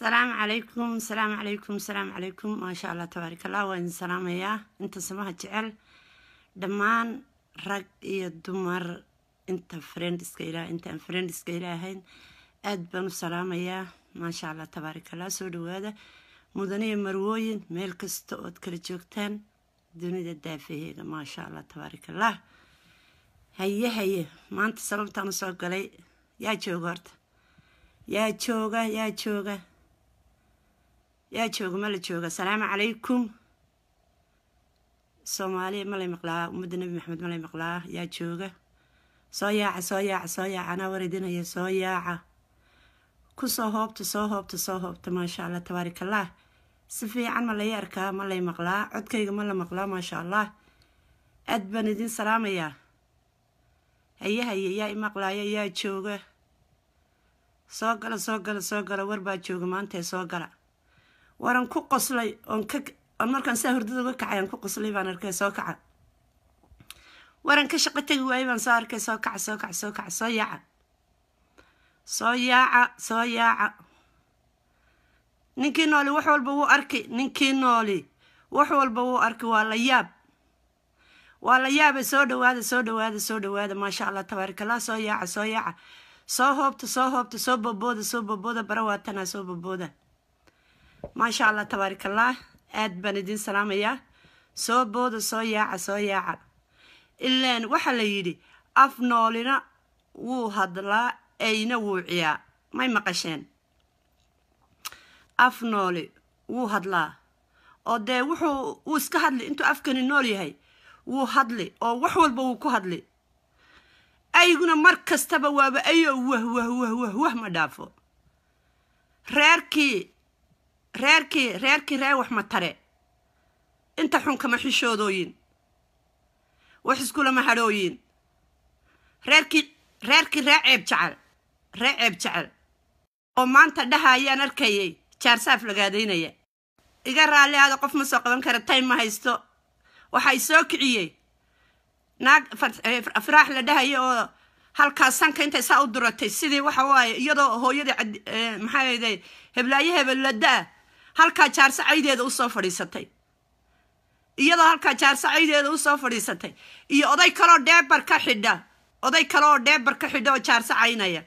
السلام calaykum asalaamu calaykum asalaamu calaykum ما allah الله تبارك الله salaamayaa inta samaha jecel dhammaan rag iyo dumar inta friendska ilaa inta aan ilaahayn aad baan u salaamayaa maasha allah tabaarak allah soo dhawaada mudaniyo marwooyin meel kasta ood kala joogtaan dunida daafaheega maasha allah tabaarak allah haye haye maanta sababtaan usoo galay yaa jooga horta yaa jooga yaa jooga yaa jooga ma la jooga asalaamu calaykum soomaaliya malay maqlaa ummadda nebi maxamed malay maqlaa yaa jooga soo yaaca soo yaaca soo yaaca anaa waridinaya soo yaaca kusoo hoobta soo hoobta soo hoobta maasha allah tabaarik si fiican ma lay arkaa ma lay maqlaa codkayga ma la maqlaa maasha allah aad baan idin salaamayaa haye haye yaa imaqlaaya yaa jooga soo gala soo gala soo gala warbaa jooga maantae soo gala waran ku qoslay markaan saa hordada uga kacay aan ku qoslay baan arkay soo kaca waran ka shaqo tegi waayay baan soo arkay soo kaca soo kaca soo kaca soo yaaca soo yaaca soo yaaca ninkii nooli wax walba wuu arki ninkii nooli wax walba wuu arki waa la yaab waa la yaaba soo dhawaada soo dhawaada soo dhawaada maasha allah tabaarikalah soo yaaca soo yaaca soo hoobta soo hoobta soo bobooda soo bobooda waatanaa soo bobooda maasha allah tabaarikallaah aad baan idin salaamayaa soo booda soo yaaca soo yaaca ilaan waxaa la yidhi af noolina wuu hadlaa eyna wuu ciyaa may maqasheen af nooli wuu hadlaa oo dee wuxuu wuu iska hadli intuu afkani nool yahay wuu hadli oo wax walba wuu ku hadli ayguna mar kastaba waaba ayo wah wah wah wah wah ma dhaafo reerkii reerkii reerkii reer wax matare inta xun kama xishoodooyin wax iskulama hadhooyin reerkii reerkii ree ceeb jecel ree ceeb jecel oo maanta dhaha arkayay jaarsaaf lagaadaynaya iga raalli aada qof ma soo qaban kara time ma haysto waxay soo kiciyey naag eh, faraax la dhahaya oo halkaa sanka intay saa u duratay sidii waxa waaye iyadoo hooyadii eh, maxaa yday heblaayo hebel halkaa jaarso caydeeda usoo fadhiisatay iyadoo halkaa jaarso caydeeda usoo fadhiisatay iyo oday kaloo dheebar ka xidha oday kale oo dheebar ka xidha oo jaarso caynaya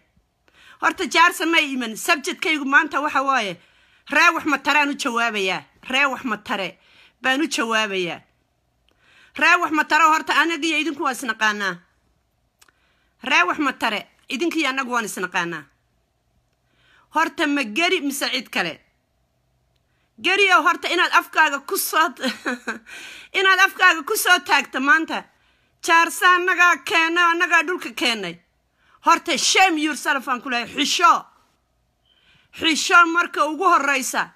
horta jaarsa may iman sabjadkaygu maanta waxa waaye ree reewax mataraan u jawaabayaa ree wax matare baan u jawaabayaa wax matare horta anagiyo idinku waan isnaqaanaa wax matare idinkiiyo anagu waan isnaqaanaa horta ma geri mise cid kale geriyow horta inaad afkaaga kusoo inaad afkaaga ku soo taagto maanta jaarsa annagaa keennay annagaa dhulka keenay horta shame ku kulahay xisho xisho marka ugu horraysa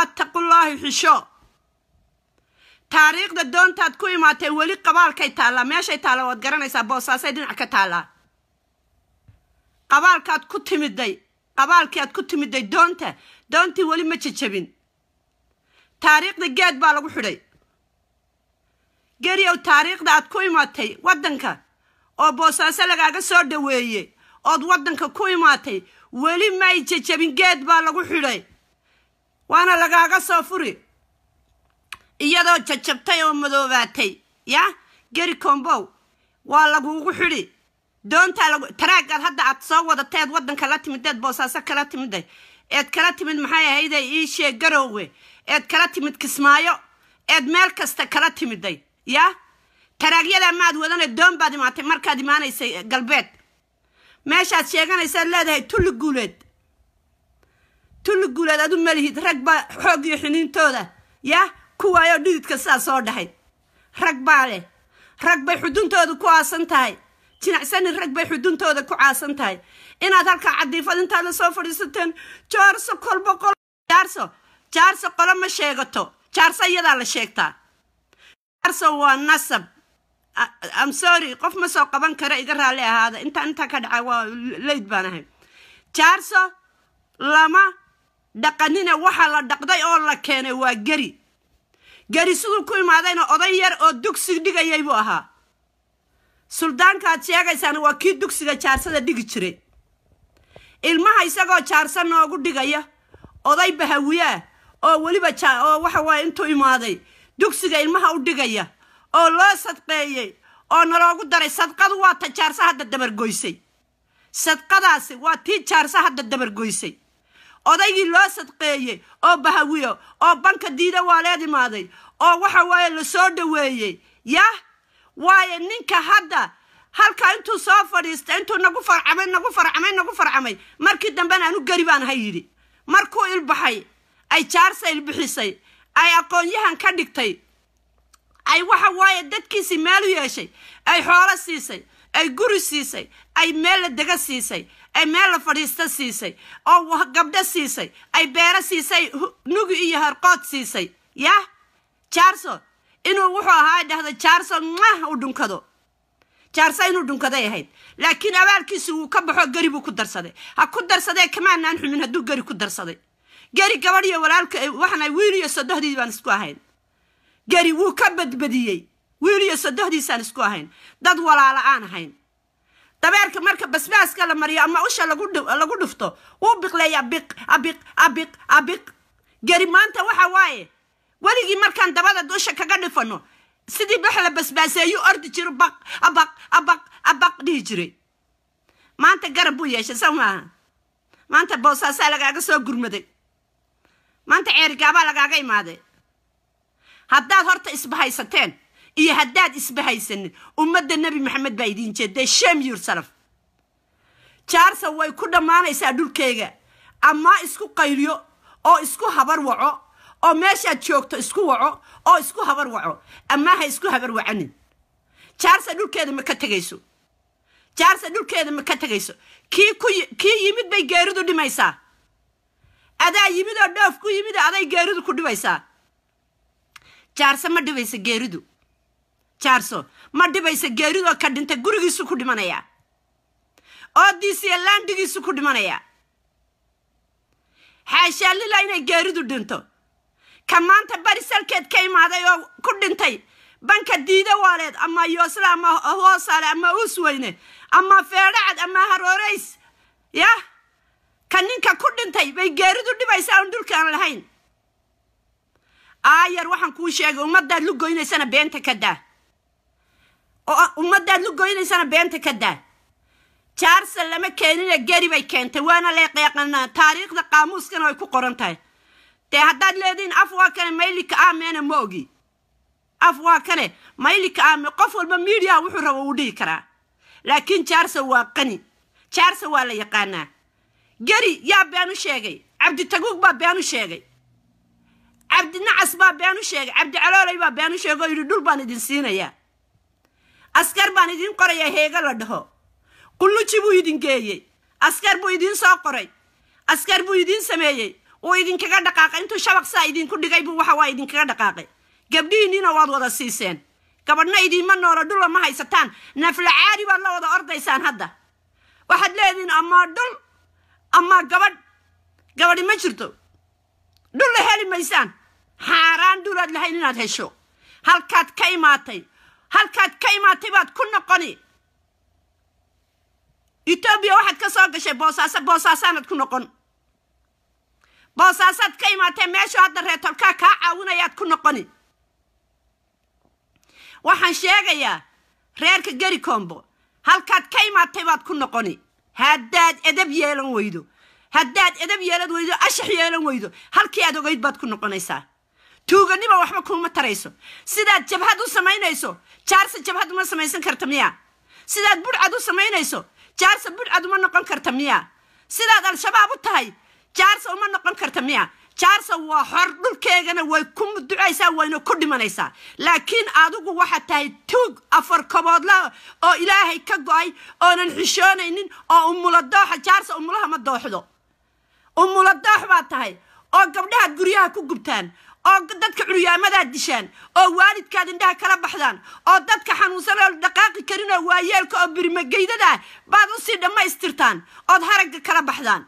attaqullaahi xisho taariikhda doontaad ku imaatay weli qabaalkay taallaa meeshay taalla waad garanaysaa boosaasay dhinac ka taallaa qabaalkaad ku timiday qabaalkii aad ku timiday doonta doontii weli ma jajabin taariikhda geed baa lagu xidhay geriow taariikhda aad ku imaatay waddanka oo boosaaso lagaaga soo dhoweeye ood waddanka ku imaatay weli may jajabin geed baa lagu xidhay waana lagaaga soo furi iyadoo jajabtay oo madoobaatay yaa geri combow waa laguugu xidhi doontaa lagu taraagaad hadda aad soo wadatay wadataeed waddanka la timideed boosaaso kala timiday eed kala timid maxay ahayde ii sheeg garoowe eed kala timid kismaayo eed meel kasta kala timiday yaa taraagyadaa maad wadana doon baad imaatay markaad imaanaysay eh, galbeed meeshaad sheeganaysaad leedahay tulli guuleed tulli guuleed adu malihid rag baa xoogiyo iyo xiniintooda yaa kuwaayoo dhididka sidaa soo dhahay rag baa leh rag bay xuduntooda ku aasan tahay jinacsanin rag bay xuduntooda ku caasan tahay inaad halkaa cadiifad intaad la soo fadhiisateen joorso kolbo qol yaarso jaarse qolo ma sheegato jaarse iyadaa la sheegtaa jaarse waa nasab amsory qof ma soo qaban kara iga raalli ahaada intaa intaa ka dhaca waa leyd baan ahay jaarso lama dhaqanina waxaa la dhaqday oo la keenay waa geri geri siduu ku imaadayna oday yar oo dugsi dhigayay buu ahaa suldaankaad sheegaysaana waa kii dugsiga jaarsada dhigi jiray ilmaha isagoo jaarso noogu dhigaya oday bahawiyaa oo weliba oo waxa waaye intuu imaaday dugsiga ilmaha u dhigaya oo loo sadqeeyey oo naloogu daray sadqadu waa ta jaarsa hadda dabargoysay sadqadaasi waa tii jaarsa hadda dabargoysay odaygii loo sadqeeyey oo bahawiyo oo banka diida waaleed imaaday oo waxa waaye lasoo soo dhaweeyey yah waayo ninka hadda halkaa intuu soo fadhiistay intuu nagu farcamay nagu farcamay nagu farcamay markii dambena aanu geri baan ha yidhi markuu ilbaxay ay jaarsail bixisay ay aqoonyahan ka dhigtay ay waxa waaye dadkiisii meel u yeeshay ay xoolo siisay ay guri siisay ay meel la dega siisay ay meel la fadhiista siisay oo gabdho siisay ay beero siisay nugi iyo harqood siisay ya jaarso inuu wuxuu ahaa dhahdo jaarso mah u dhunkado jaarso inuu dhunkaday ahayd laakiin abaalkiisi wuu ka baxo gari buu ku darsaday ha ku darsadee kamaanaan xumin hadduu geri ku darsaday geri gabadh iyo walaalka eh, waxaan ahay wiil iyo sodohdii baan isku ahayn geri wuu ka badbadiyey wiil iyo sodohdiisaan isku ahayn dad walaalo aan ahayn dabeerka marka basbaaska la mariyo ama usha lagu dhufto wuu biqleeyaa biq abiq abiq abiq geri maanta waxa waaye weligii markaan dabada dusha kaga dhifano sidii wax la basbaaseeyuu ordi jiro baq abaq abaq abaq dhihi jiray maanta garab buu yeeshay saw maaha maanta boosaasaa lagaaga soo gurmaday maanta ceerigaabaa lagaaga imaadee haddaad horta isbahaysateen iyo haddaad isbahaysanin ummadda nebi maxamed baa idiin jeedday sham yursalaf jaarsa way ku dhammaanaysaa dhulkeyga amaa isku qayliyo oo isku habar waco oo meeshaad joogto isku waco oo isku habar waco amaa ha isku habar wacanin jaarsa dhulkeeda ma ka tegayso jaarsa dhulkeeda ma ka tegayso kii kii yimid bay geeridu dhimaysaa adaa yimidoo dhoof ku yimid aday geeridu ku dhibaysaa jaarso ma dhibaysa geeridu jaarso ma dhibaysa geeridoo ka dhinta gurigiisu ku dhimanaya oodiis iyo laandigiisu ku dhimanaya xaashaallila inay geeridu dhinto ka maanta bari salkeed ka imaaday oo ku dhintay banka diida waaleed ama yoosle ama hoosaale ama uus weyne ama feedhacad ama harooreys yah ka ninka ku dhintay bay geeridu dhibaysaa aan lahayn aayar waxaan kuu sheegay ummaddaad la goynaysana beenta ka daa ah, ummaddaad lu goynaysana beenta ka daa jaarsan lama keenina geri bay keentay waana leeqeeqanaa taariikhda qaamuuskana way ku qoran tahay dee haddaad leedihin af waa kane maylika aameena ah ma ogi af waa kane maylika aame ah qof walba miidiyaha wuxuu rabo uu dhihi karaa laakiin jaarsan waa qani jaarsan waa la yaqaanaa geri yaa been u sheegay cabdi taguug baa been u sheegay cabdi nacas baa been u sheegay cabdi caloolay baa been u sheegay oo yidhi dhul baan idin siinayaa askar baan idiin qorayaa heega la dhaho qulluji buu idin geeyey askar buu idiin soo qoray askar buu idiin sameeyey wuu idinkaga dhaqaaqay intuu shabaq saa idinku dhigay buu waxa waa idinkaga dhaqaaqay gabdhihiinniina waad wada siiseen gabadhna idiinma noolo dhulla ma haysataan naflacaari baad la wada ordaysaan hadda waxaad leedihiin amaa dhul amaa gabadh gabadhi ma jirto dhulla heli maysaan xaaraan dhulaad lahayn inaad hesho halkaad ka imaatay halkaad ka imaatay baad ku noqoni etoobiya waxaad ka soo gashay boosaaso boosaasaanaad ku noqon boosaasaad ka imaatee meeshu hadda reetolkaa kaa caawinayaad ku noqoni waxaan sheegayaa reerka geri kombo halkaad ka imaatay baad ku noqoni haddaad edab yeelan weydo haddaad edab yeelan weydo ashax yeelan weydo halkii aad ogeyd baad ku noqonaysaa tuuganiba waxba kuuma tarayso sidaad jabhad u samaynayso jaarse jabhad uma samaysan karta miya sidaad budhcad u samaynayso jaarsa budhcad uma noqon karta miya sidaad al-shabaab u tahay jaarsa uma noqon karta miya jaarsa waa xor dhulkeegana way ku ducaysaa wayna ku dhimanaysaa laakiin adigu waxaad tahay tuug afar koboodla oo ilaahay ka go-ay oonan xishoonaynin oo umula dooxa jaarsa umulaha ma dooxdo umula doox baad tahay oo gabdhahaad guryaha ku gubtaan oo dadka curyaamadaad dishaan oo waalidkaad indhaha kala baxdaan oo dadka xanuunsanoo dhaqaaqi karin oo waayeelka oo birimageydada baad usii dhammaystirtaan ood haragga kala baxdaan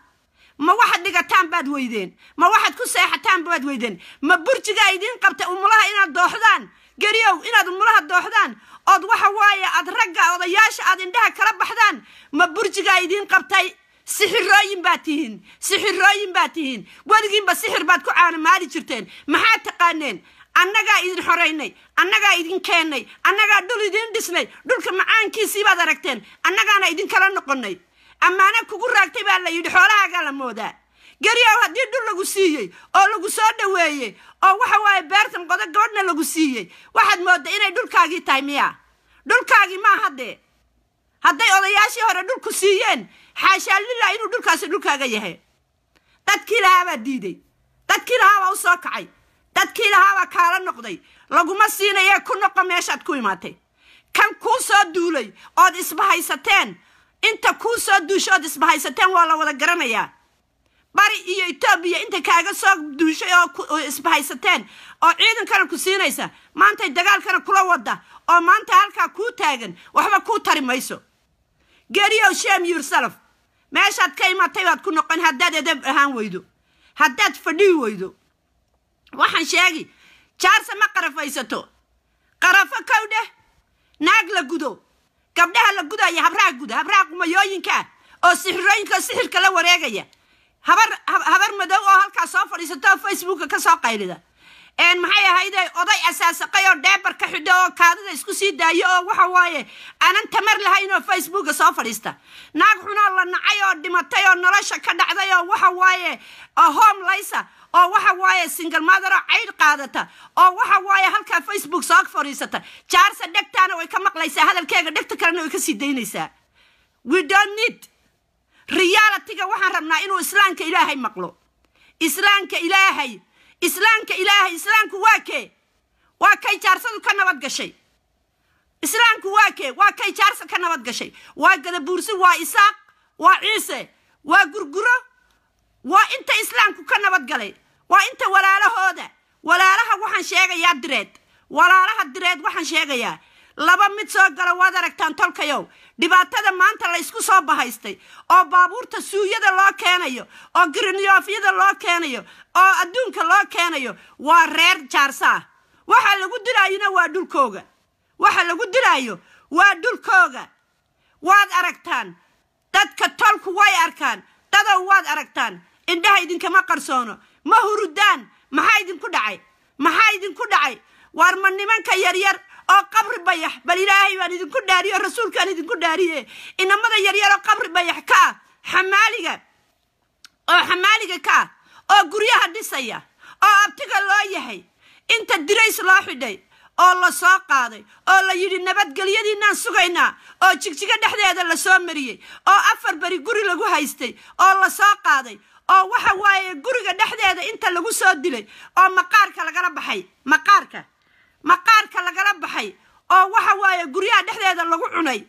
ma waxaad dhigataan baad weydeen ma waxaad ku seexataan baad weydeen ma burjigaa idiin qabta umulaha inaad dooxdaan geriyow inaad umulaha dooxdaan ood waxa waaye aad ragga odayaasha aad indhaha kala baxdaan ma burjigaa idiin qabtay sixirooyin baad tihiin sixirooyin baad tihiin weligiinba sixir baad ku caanamaali jirteen maxaad taqaaneen annagaa idin xoraynay annagaa idin keennay annagaa dhul idiin dhisnay dhulka macaankiisii baad aragteen annagaana idinkala noqonnay ammaana kugu raagtay baa la yidhi xoolahaagaa la moodaa geryow haddii dhul lagu siiyey oo lagu soo dhoweeyey oo waxa waaye beertan qodo gabadhna lagu siiyey waxaad mooda inay dhulkaagii tahay miya dhulkaagii maa haddee hadday odayaashii hore dhulku siiyeen xaashaa lillah inuu dhulkaasi dhulkaaga yahay dadkii lahaabaa diiday dadkiilahaabaa lahaabaa u soo kacay dadkiilahaabaa kaala noqday laguma siinayee ku noqo meeshaad ku imaatay kan kuu soo duulay ood isbahaysateen inta kuu soo duusho ood isbahaysateen waa la wada garanayaa bari iyo etoobiya inta kaaga soo duushay oo isbahaysateen oo ciidankana ku siinaysa maantay dagaalkana kula wada oo maanta halkaa kuu taagan waxba kuu tari mayso geeriyow sham yursalaf meeshaad ka imatay baad ku noqon haddaad edeb ahaan weydo haddaad fadhii weydo waxaan sheegi jaarse ma qarafaysato qarafo kow dheh naag la gudo gabdhaha la gudaya habraha guda habraha gumayooyinkaa oo sixirooyinka sixirka la wareegaya habar habar madow oo halkaa soo fadhiisato oo facebooka ka qaylida maxay ahayd oday asaasaqay oo dheebar ka xidho oo kaadida isku sii daayo oo waxa waaye aanan tamar lahaynoo oo facebooka soo fadhiista naag xunoo la nacay oo dhimatay oo nolosha ka dhacday oo waxa waaye homelaysa oo waxa waaye singalmadar oo caydh qaadata oo waxa waaye halkaa fadhiisata jaarsa dhegtaana way ka maqlaysaa hadalkeega dhegta kalena way ka sii daynaysaa we don't need riyaalatyga waxaan rabnaa inuu islaamka ilaahay maqlo islaamka ilaahay islaamka ilaahay islaamku waa kee waa kay jaarsadu ka nabad gashay islaamku waa kee waa kay jaarsa ka nabad gashay waa gadabuursi waa isaaq waa ciise waa gurguro waa inta islaamku ka nabad galay waa inta walaalahooda walaalaha waxaan sheegayaa direed walaalaha direed waxaan sheegayaa laba mid soo gala waad aragtaan tolkayow dhibaatada maanta la ysku soo bahaystay oo baabuurta suuyada loo keenayo oo girinyofyada loo keenayo oo adduunka loo keenayo waa reer jaarsaa waxaa lagu dilaayona waa dhulkooga waxa lagu dilaayo waa dhulkooga waad aragtaan dadka tolku way arkaan dadow waad aragtaan indhaha idinkama qarsoono ma hurudaan maxaa idinku dhacay maxaa idinku dhacay waar ma nimanka yaryar oo qabri bayax bal ilaahay baan idinku dhaariye oo rasuulkaan idinku dhaariye inamada yaryar oo qabri bayax ka ah xamaaliga oo xamaaliga ka ah oo guryaha dhisaya oo abtiga loo yahay inta dirays loo xidhay oo lasoo qaaday oo la yidhi nabadgelyadiinaan sugaynaa oo jigjigo dhexdeeda lasoo mariyey oo afar beri guri lagu haystay oo lasoo qaaday oo waxa waaye guriga dhexdeeda inta lagu soo dilay oo maqaarka lagala baxay maqaarka maqaarka lagala baxay oo waxa waaye guryaha dhexdeeda lagu cunay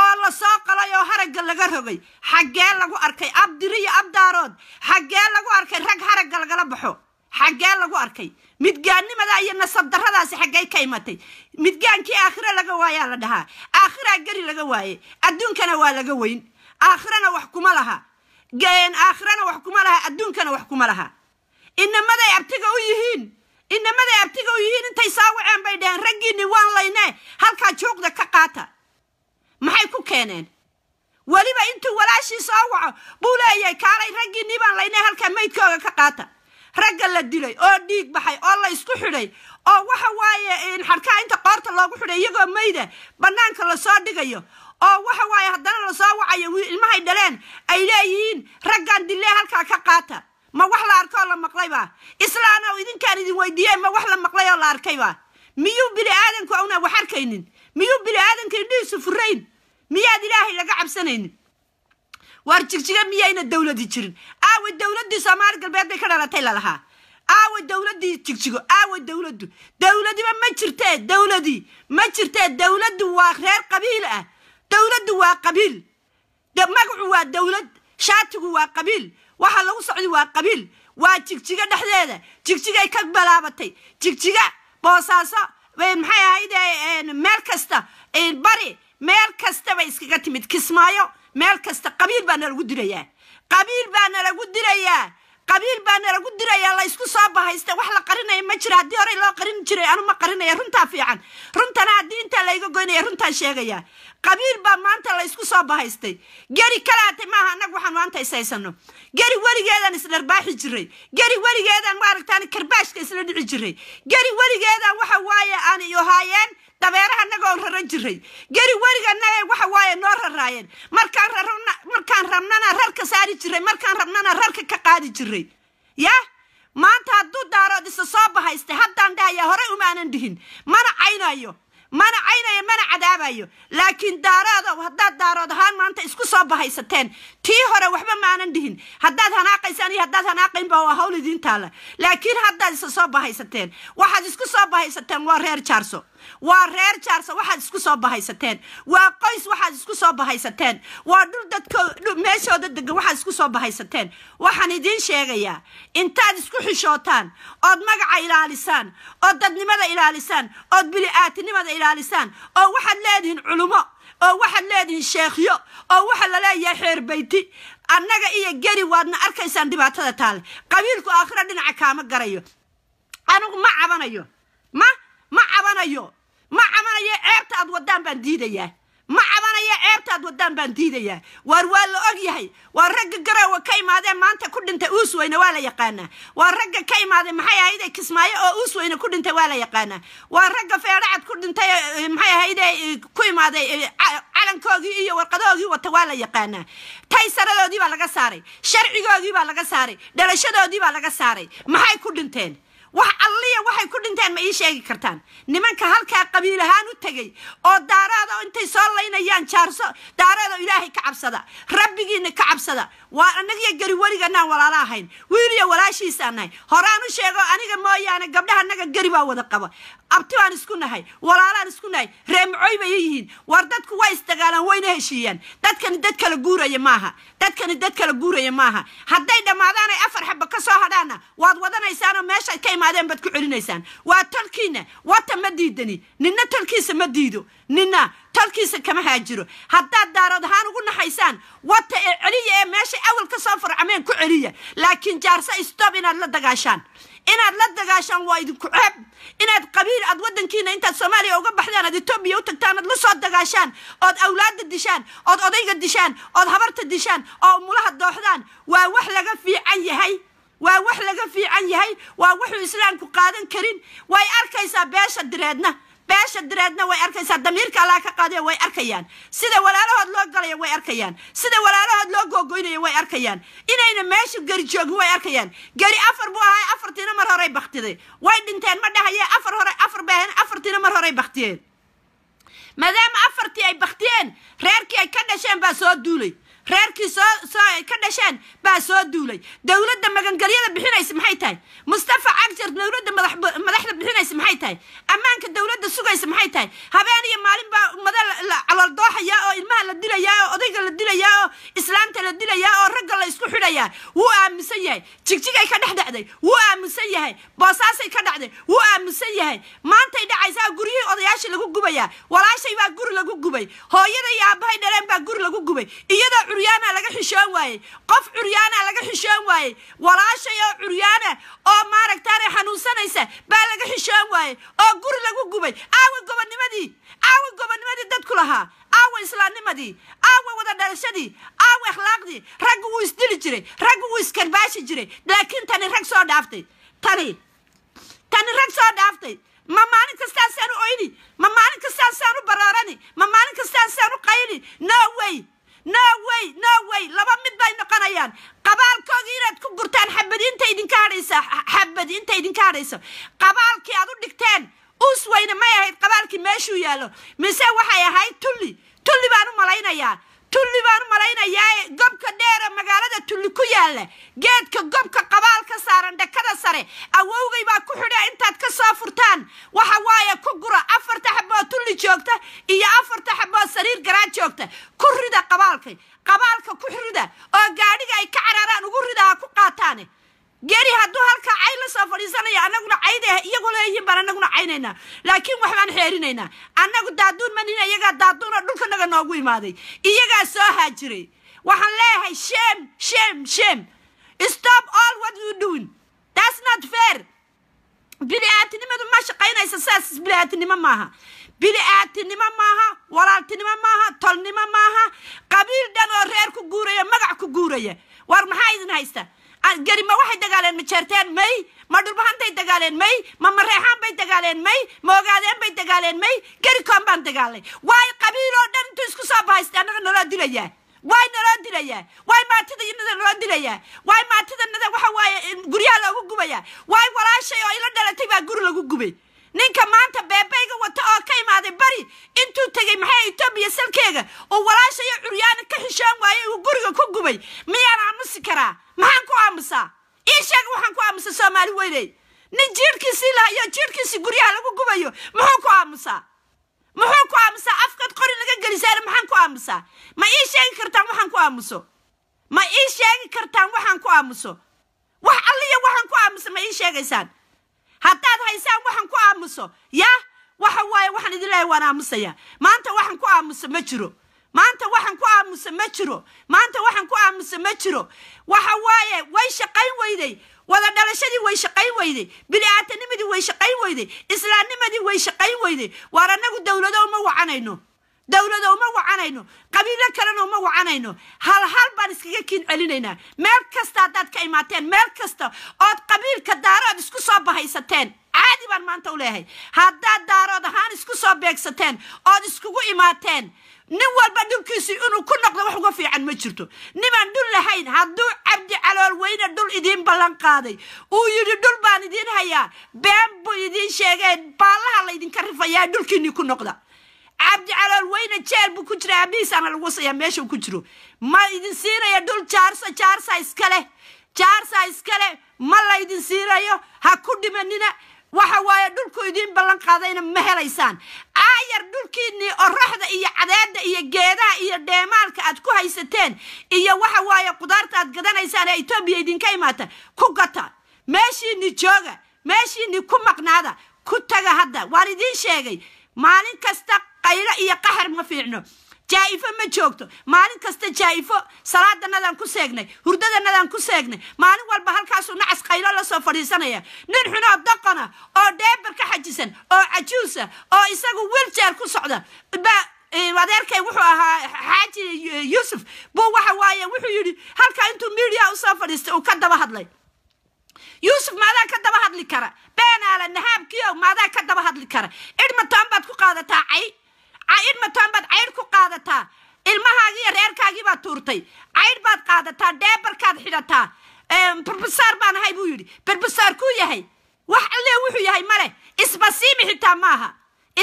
oo la soo qalay oo haragga laga rogay xaggee lagu arkay abdiri iyo abdaarood xaggee lagu arkay rag haragga lagala baxo xaggee lagu arkay midgaannimadaa iyo nasab darradaasi xaggey ka imatay midgaankii aakhira laga waayaa la dhahaa aakhiraa geri laga waaye adduunkana waa laga weyn aakhirana wax kuma laha aakhirana wax kuma laha adduunkana wax kuma laha inamaday abtiga u yihiin inamada artiga yihiin intay saa waceen bay dhaheen raggiini waan laynee halkaa joogda ka qaata maxay ku keeneen weliba intuu walaashii soo waco buu leeyahay kaalay raggiinii baan laynee halkaa maydkooga ka qaata ragga la dilay oo dhiig baxay oo la ysku xidhay oo waxa waaye xadhkaa inta qoorta loogu xidhay iyagoo mayda bannaanka lasoo dhigayo oo waxa waaye haddana lasoo wacayo ilmahay dhaleen ay leeyihiin raggaan dilee halkaa ka qaata ma wax la arko la maqlayba islaan idinkaan idin weydiiye ma wax la maqlay oo la arkayba miyuu bini aadanku awna wax arkaynin miyuu bini aadanka indhihiisu furayn miyaad ilaahay laga cabsanaynin war jigjiga miyayna dawladi jirin aawa dowladdii soomaali galbeed bay ka dhalatay lalahaa aawa dowladdii jigjigo aawa dowladdu dawladiba ma jirtee dowladii ma jirtee dowladdu waa reer qabiil ah dowladdu waa qabiil magacu waa dowlad shaatigu waa qabiil waxaa lagu socday waa qabiil waa jigjiga dhexdeeda jigjigay ka balaabatay jigjiga boosaaso maxay ahayd meel kasta bari meel kasta bay iskaga timid kismaayo meel kasta qabiil baa nalagu dirayaa qabiil baa nalagu dirayaa qabiil baana lagu dirayaa la isku soo bahaysta wax la qarinaya ma jira haddii horey loo qarin jiray anu ma qarinaya runtaa fiican runtana haddii intaa layga goynaya runtaan sheegayaa qabiil baa maanta la ysku soo bahaystay geri kalaatay maaha annaga waxaan maanta isaysanno geri weligeedaan isdharbaaxi jiray geri weligeedan ma maaragtaan karbaashka isla dhici jiray geri weligeedan waxa waaye aan iyo dabeeraha anagoo raro jiray geri weriganagay waxa waaye noo raraayeen markaan rarana markaan rabnana rarka saari jiray markaan rabnana rarka ka qaadi jiray yah maanta hadduu daarood isa soo bahayste haddaan dhahaya horey umaanan dhihin mana caynayo mana caynayo mana cadaabayo laakiin daaroodow haddaad daarood ahaan maanta isku soo bahaysateen tii hore waxba maanan dhihin haddaad hanaaqaysaan iyo haddaad hanaaqaynba waa hawl idiin taalla laakiin haddaad isa soo bahaysateen waxaad isku soo bahaysateen waa reer jaarso waa reer jaarsa waxaad isku soo bahaysateen waa qoys waxaad isku soo bahaysateen waa dhul dadko meeshooda degan waxaad isku soo bahaysateen waxaan idiin sheegayaa intaad isku xishootaan ood magaca ilaalisaan ood dadnimada ilaalisaan ood bili-aatinimada ilaalisaan oo waxaad leedihiin culummo oo waxaad leedihiin sheekhyo oo waxaa la leeyahay xeerbayti annaga iyo geri waadna arkaysaan dhibaatada taale qabiilku aakhira dhinaca kaama garayo anigu ma cabanayo cabanayo ma cabanayo ceebta aad wadaan baan diidaya ma cabanayo ceebta aad wadaan baan diidaya waar waa la og yahay waa ragga garowa ka imaadeen maanta ku dhintay uus weyne waa la yaqaanaa waa ragga ka imaadeen maxay ahayde kismaayo oo uus weyne ku dhintay waa la yaqaanaa waa ragga feedhacad ku dhintay eh, eh, maxay ahayde eh, ku imaaday calankoogii iyo warqadoogii wata waa la yaqaanaa taysaradoodii baa laga saaray sharcigoodii baa laga saaray dhalashadoodii baa laga saaray maxay ku dhinteen wax alliya waxay ku dhinteen ma ii sheegi kartaan nimanka halkaa qabiil ahaan u tegey oo daaraada intay soo laynayaan jaarso daaraada ilaahay ka cabsada rabbigiina ka cabsada waa anagiyo geri weliganaan walaalo ahayn wiiliyo walaashiisaanahay horaan u sheego aniga mooyaane gabdhaha annaga geri baa wada qaba abtibaan isku nahay walaalaan isku nahay reemacooy bay yihiin war dadku waa isdagaalaan wayna heshiiyaan dadkani dad kala guuraya maaha dadkani dad kala guuraya maaha hadday dhammaadaanay afar xaba ka soo hadhaanna waad wadanaysaanoo meeshaad ka imaadeen baad ku celinaysaan waa tolkiina wata ma diidani ninna tolkiisa ma diido ninna tolkiisa kama haajiro haddaad daarood ahaan ugu naxaysaan wata ee celiya ee meeshay awal ka soo farcameen ku celiya laakiin jaarse istob inaad la dagaashaan inaad la dagaashaan waa idinku ceeb inaad qabiil aad waddankiina intaad soomaaliya uga baxdaan aad etoobiya u tagtaan aad la soo dagaashaan ood awlaadda dishaan ood odayga dishaan ood habarta dishaan oo umulaha dooxdaan waa wax laga fiican yahay waa wax laga fiican yahay waa wuxuu islaamku qaadan karin way arkaysaa beesha direedna beesha diraadna way arkaysaa damiirka allaa ka qaadaya way arkayaan sida walaalahood loo galaya way arkayaan sida walaalahood loo googoynaya way arkayaan inayna meesha geri joogin way arkayaan geri afar buu ahaa afartiina mar horey baktiday way dhinteen ma dhahayee afar hore afar bay ahayn afartiina mar horey baktiyeen maadaama afartii ay baktiyeen reerkii ay ka dhasheen baa soo duulay reerkii soo ka dhasheen baa soo duulay dowladda magangalyada bixinaysa maxay tahay mustafa cagjar dowladda madaxda bixinaysa maxay tahay ammaanka dowladda sugaysa maxay tahay habeen iyo maalin baa ummada calool dooxayaa oo ilmaha la dilayaa oo odayga la dilayaa oo islaamta la dilaya oo ragga la isku xidhayaa wuu aaminsan yahay jigjigay ka dhex dhacday wuu aaminsan yahay boosaasay ka dhacday wuu aaminsan yahay maantay dhacaysaa guryihii odayaashii lagu gubaya walaashay baa guri lagu gubay hooyaday iyo aabbahay dhaleen baa guri lagu gubay iyadoo curyaana laga xishoon waayey qof curyaana laga xishoon waayey walaashay oo curyaana oo maaragtaana xanuunsanaysa baa laga xishoon waayey oo guri lagu gubay aawa gobonnimadii aawa gobonnimadii dadku lahaa aawa islaamnimadii aawa wada dhalashadii aawa akhlaaqdii ragga wuu isdili jiray ragga wuu iskarbaashi jiray laakiin tani rag soo dhaaftay tani tani rag soo dhaaftay ma maalin kastaasaan u oyni ma maalin kastaasaan u baraarani ma maalin kastaasaan u qayli no way nowey nowey laba mid bay noqonayaan qabaalkoodii inaad ku gurtaan xabad inta idinka hadhaysa xabad inta idinka hadhayso qabaalkii aad u dhigteen uus weyne may ahayd qabaalkii meeshuu yaallo mise waxay ahayd tulli tulli baan u malaynayaa tulli baan malaynayaa gobka dheere magaalada tulli ku yaalla geedka gobka qabaalka saaran dhakada sare awowgay baa ku xidha intaad ka soo furtaan waxa waaye ku gura afarta xaboo tulli joogta iyo afarta xaboo sariir garaad joogta ku rida qabaalka qabaalka ku rida oo gaadhiga ay ka caraaraan ugu rida ha ku qaataane geri hadduu halkaa cay la soo fadhiisanaya anaguna cayd eh ah, iyagu leeyihiin baan anaguna caynayna laakiin waxbaan xeerinaynaa annagu daaduun man noogu imaaday iyagaa soo haajiray waxaan leeyahay shame shame shame stop all what you doing that's not fair bili-aatinimadu ma shaqaynaysa saas bili-aatinimo maaha bili-aatinimo maaha walaaltinimo maaha tolnimo maaha qabiil dhan oo reer ku guuraya magac ku guuraya war maxaa idin haysta geri ma waxay dagaaleen ma jeerteen may ma dhulbahantay dagaaleen may ma mareexaan bay dagaaleen may ma ogaadeen bay dagaaleen may geri koon baan dagaalay waay qabiiloo dhan intuu isku soo bahaystay annaga naloo dilayaa waay naloo dilayaa waay maatida inada naloo dilayaa waay maatida nada waxa waaye guryaha loogu gubayaa waay walaashay oo ila dhalatay baa guri lagu gubay ninka maanta beebayga wata oo ka imaaday bari intuu tegey maxay etoobiya salkeega oo walaashayo curyaana ka xishoon waayey uu guriga ku gubay miyaan aamusi karaa maxaan ku aamusaa ii sheega waxaan ku aamusa soomaali weyney nin jiirhkiisii laha iyo jiirhkiisii guryaha lagu gubayo muxuu ku aamusaa muxuu ku aamusaa afkad qori laga gelisaana maxaan ku aamusaa ma ii sheegi kartaan waxaan ku aamuso ma ii sheegi kartaan waxaan ku aamuso wax alliya waxaan ku aamusa ma ii sheegaysaan haddaad haysaan waxaan ku aamuso ya waxa waaye waxaan idin leehay waan aamusayaa maanta waxaan ku aamuso ma jiro maanta waxaan ku aamuso ma jiro maanta waxaan ku aamuso ma jiro waxa waaye way shaqayn weyday wada dhalashadii way shaqayn weyday bini-aadanimadii way shaqayn weyday islaamnimadii way shaqayn weyday waar annagu dowladow ma wacanayno dowlada uma wacanayno qabiilo kalena uma wacanayno halhal baan iskaga kiin celinaynaa meel kasta haddaad ka imaateen meel kasta ood qabiilka daarood isku soo bahaysateen caadi baan maanta u leehay haddaad daarood ahaan isku soo beegsateen ood iskugu imaateen nin walba dhulkiisii inuu ku noqdo wax uga fiican ma jirto nimaan dhul lahayn hadduu cabdi calool weyne dhul idiin ballan qaaday uu yidhi dhul baan idiin hayaa been buu idiin sheegeen baallaha laydinka rifayaa dhulkiinnii ku noqda cabdicalaal weyne jeel ku jira aabihiisaana lagu siyaa meeshuu ku jiro ma idin siinayo dhul jaarsa jaarsa iskaleh jaarsa iskale ma la ydin siinayo ha ku dhimanina waxa waaye dhulku idiin ballan qaadayna ma helaysaan aayar dhulkiinnii oraxda iyo cadeedda iyo geedaha iyo dheemaalka aad ku haysateen iyo waxa waaye qudaarta aad gadanaysaan ee etoobiya idinka imaata ku gata meeshiinni jooga meeshiinni ku maqnaada ku taga hadda waan idiin sheegay maalin kasta qayle iyo qaxar ma fiicno jaa'ifo ma joogto maalin kasta jaa'ifo salaadannadaan ku seegnay hurdadanadaan ku seegnay maalin walba halkaasuu nacas qaylo la soo fadhiisanaya nin xunoo doqona oo dheebar ka xajisan oo cajuusa oo isagu wiljeer ku socda adeerkay wuxuu ahaa xaaji yuusuf buu waxa waaye wuxuu yidhi halkaa intuu midia usoo fadhiistay uu ka daba hadlay yuusuf maadaa ka daba hadli kara beenaala nahaabkiyo maadaa ka daba hadli kara idhmatoon baad ku qaadataa cay caydh matoon baad caydh ku qaadataa ilmahaagii iyo reerkaagii baad tuurtay caydh baad qaadataa dheebarkaad xidhataa barbasaar baan ahay buu yidhi barbasaar kuu yahay wax allee wuxuu yahay male isbasiimi xitaa maaha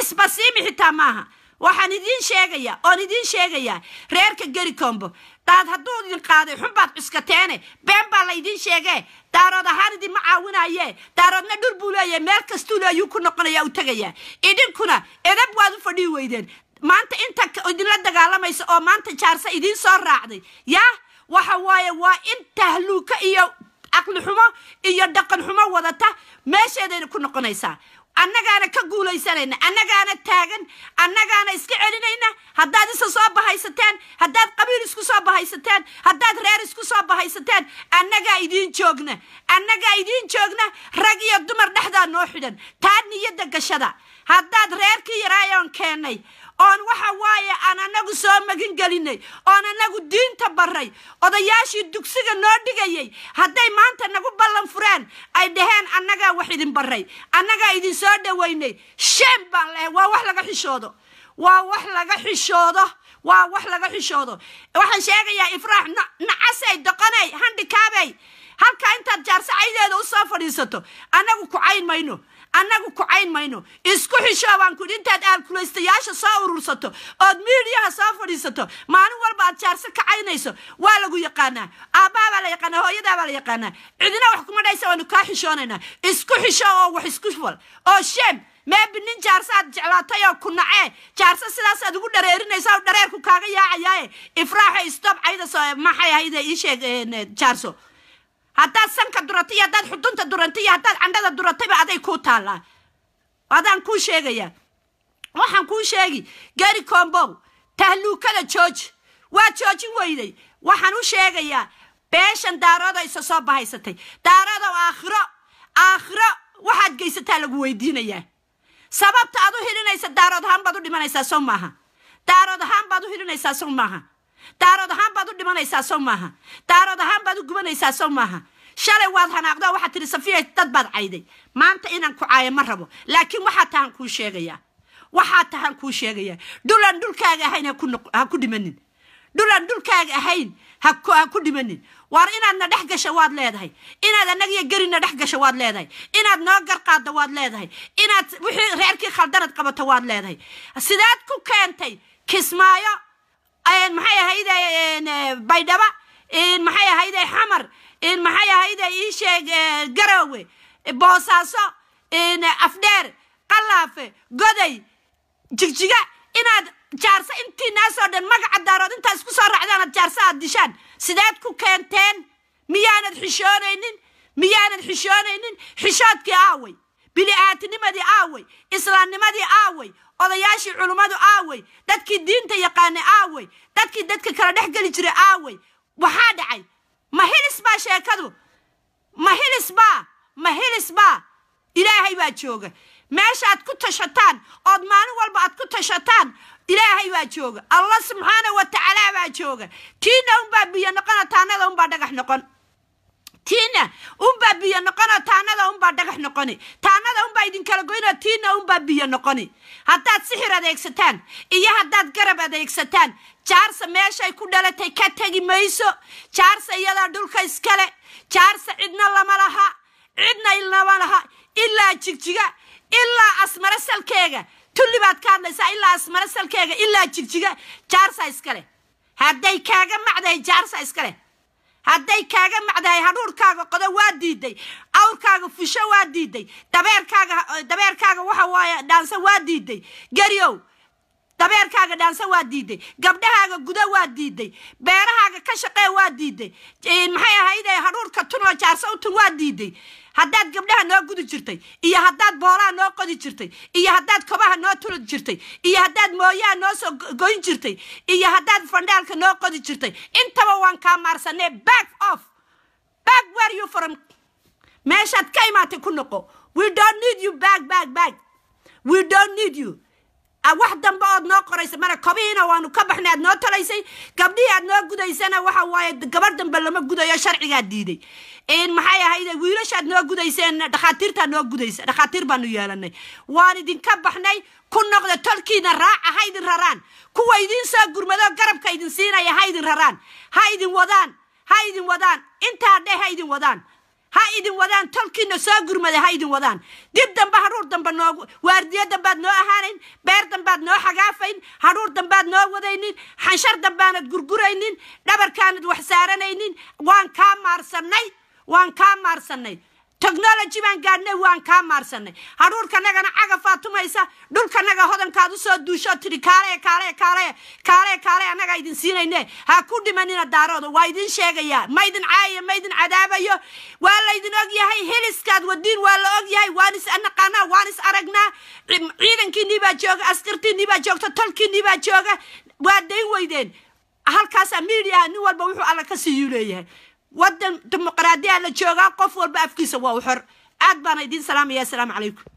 isbasiimi xitaa maaha waxaan idiin sheegaya oon idiin sheegayaa reerka gerikombo daad hadduu idin qaaday xunbaad cuskateene been baa la laydiin sheegee daarood ahaan idinma caawinaaye daaroodna dhul buu leeyahy meel kastuu leeyuu ku noqonayaa u tegayaa idinkuna edab waad u fadhii weydeen maanta inta idinla dagaalamaysa oo maanta jaarse idiin soo raacday yaa waxa waaye waa in tahluuka iyo caqli xumo iyo dhaqan xumo wadata meesheedayna ku noqonaysaa annagaana ka guulaysanayna annagaana taagan annagaana iska celinayna haddaad isa soo bahaysateen haddaad qabiil isku soo bahaysateen haddaad reer isku soo bahaysateen annagaa idiin joogna annagaa idiin joogna rag iyo dumar dhexdaa noo xidhan taa niyadda gashada haddaad reerkii yaraayoon keennay oon waxa waaye aan anagu soo magin gelinay oon anagu diinta baray odayaashii dugsiga noo dhigayay hadday maanta nagu ballan fureen ay dhaheen annagaa wax idin barray annagaa idin soo dhowaynay sheem baan lehay waa wax laga xishoodo waa wax laga xishoodo waa wax laga xishoodo waxaan sheegayaa ifraax nacasay doqonay handikaabay halkaa intaad jaarsacaydeeda usoo fadhiisato annagu ku cayn mayno annagu kucayn mayno isku xishoobaan kudhi intaad aalkulaystayaasha soo urursato ood miidiyaha soo fadhiisato maalin walba aad jaarso kacaynayso waa lagu yaqaanaa aabbaha baa la yaqaanaa hooyadaa baa la yaqaanaa cidina wax kuma dhaysa waanu kaa xishoonaynaa isku xisho oo wax isku fal oo sheem meebi nin jaarso aad jeclaatay oo ku nacee jaarso sidaasaad ugu dhareerinaysa dhareerku kaaga yaacayaae ifraaxa isdobcayda maxay ahayde ii sheeg jaarso haddaad sanka duratay iyo haddaad xudunta durantay iyo haddaad candhada duratayba aday kuu taallaa adaan kuu sheegayaa waxaan kuu sheegi gari combow tahluukada jooj waa joojin weyday waxaan u sheegayaa beeshan daarooda isa soo bahaysatay daaroodow aakhiro aakhiro waxaad geysataa lagu weydiinayaa sababta aad u hilinaysa daarood ahaan baad u dhimanaysaa sow maaha daarood ahaan baad u hilinaysaa sow maaha daarood ahaan baad u dhimanaysaa soo maaha daarood ahaan baad u gubanaysaa soo maaha shalay waad hanaaqdo waxaad tidhi safiya dad baad cayday maanta inaan ku caayo ma rabo laakiin waxaa tahaan kuu sheegayaa waxaa tahaan kuu sheegayaa dhulaan dhulkaaga ahayn ha ku dhimanin dhulaan dhulkaaga ahayn ha ku dhimanin waar inaadna dhex gasha waad leedahay inaad anagiyo gerina dhex gasha waad leedahay inaad noo garqaaddo waad leedahay inaad wixii reerkii khaldanad qabato waad leedahay sidaad ku keentay kismaayo maxay ahayd eh, baydhaba maxay ahayd eh, xamar maxay ahayd iisheeg eh, garowe boosaaso afdheer qalaafe goday jigjiga inaad jaarsa intii naasoo dhan magaca daarood intaad isku soo raacdaanad jaarsa aad dishaan sideed ku keenteen miyaanad xishoonaynin miyaanad xishoonaynin xishoodkii aaway bili'aadinimadii aaway islaamnimadii aaway odayaashii culimmadu aaway dadkii diinta yaqaana aaway dadkii dadka kala dhex geli jiray aawey waxaa dhacay ma hilis baa sheekadu ma hilis baa ma hilis baa ilaahay baa jooga meeshaaad ku tashataan ood maalin walba aad ku tashataan ilaahay baa jooga allah subxaana wa tacaala baa jooga tiina unbaa biyo noqona taanada unbaa dhagax noqon tina unbaa biyo noqonoo taanada unbaa dhagax noqoni taanada unbaa idinkala goynoo tiina unbaa biyo noqoni haddaad sixir adeegsataan iyo haddaad garab adeegsataan jaarsa meeshay ku dhalatay ka tegi mayso jaarsa iyadaa dhulka iskale jaarsa cidna lama laha cidna lama laha ilaa jigjiga ilaa asmare salkeega tulli baad ka hadlaysaa ilaa asmare salkeega ilaa jigjiga jaarsa iskale hadday kaaga macday jaarsa iskale hadday kaaga macdahay hadhuurkaaga qodo waa diiday awrkaaga fusho waa diiday dabeerkaaga dabeerkaaga waxa waaye dhaanse waa diiday geryow dabeerkaaga dhaanse waa diiday gabdhahaaga gudo waa diiday beerahaaga ka shaqee waa diiday maxay ahayde hadhuurka tunoo jaarsa u waa diiday haddaad gabdhaha noo gudi jirtay iyo haddaad boolaha noo qodi jirtay iyo haddaad kobaha noo tulid jirtay iyo haddaad mooyaha noo soo goyn jirtay iyo haddaad fandhaalka noo qodi jirtay intaba waan kaa maarsanay back off back where you from meeshaad ka imaatay ku noqo we don't need you back back back we don't need you Ah, wax dambe ood noo qoraysa mara kobiina waanu ka baxnay aad noo talaysay gabdhihii aad noo gudaysana waxa waaye gabar dambe lama gudayo sharcigaad diiday maxay ahayd wiilashaad noo gudayseen dhakhaatiirtaa noo gudaysa dhakhaatiir baanu yeelanay waan idinka baxnay ku noqda tolkiina raaca ah, ha raraan kuwa idin soo gurmadoo garabka idin siinaya ha raraan ha idin wadaan ha idin wadaan intaa dheh ha wadaan ha idin wadaan tolkiina soo gurmaday ha idin wadaan dib dambe hadhuur dambe noo waardiyo dambaad noo ahaanayn beer dambaad noo xagaafayn hadhuur dambaad noo wadaynin xanshar dambaanad gurguraynin dhabarkaanad wax saaranaynin waan kaa maarsannay waan kaa maarsannay technology baan gaadhnay waan kaa maarsanay hadhuurkanagana cagafaad tumaysa dhulkanaga hodankaad usoo soo duushoo tidhi kaale kaale kaale kaale kaale annagaa idin siinayne ha ku dhimanina daarooda waa idin sheegayaa ma idin caayayo ma cadaabayo waa laydin ogyahay heliskaad wadiin waa la ogyahay waan is naqaanaa waan is aragnaa ciidankiinii baa jooga askartiinii baa joogta tolkiinii baa jooga waa dayn weydeen halkaasaa miidiaha nin walba wuxuu alla ka siiyuu leeyahay wadan dimuqraadiya la joogaa qof walba afkiisa waa u xor aad baana idiin salaamaya asalaamu calaykum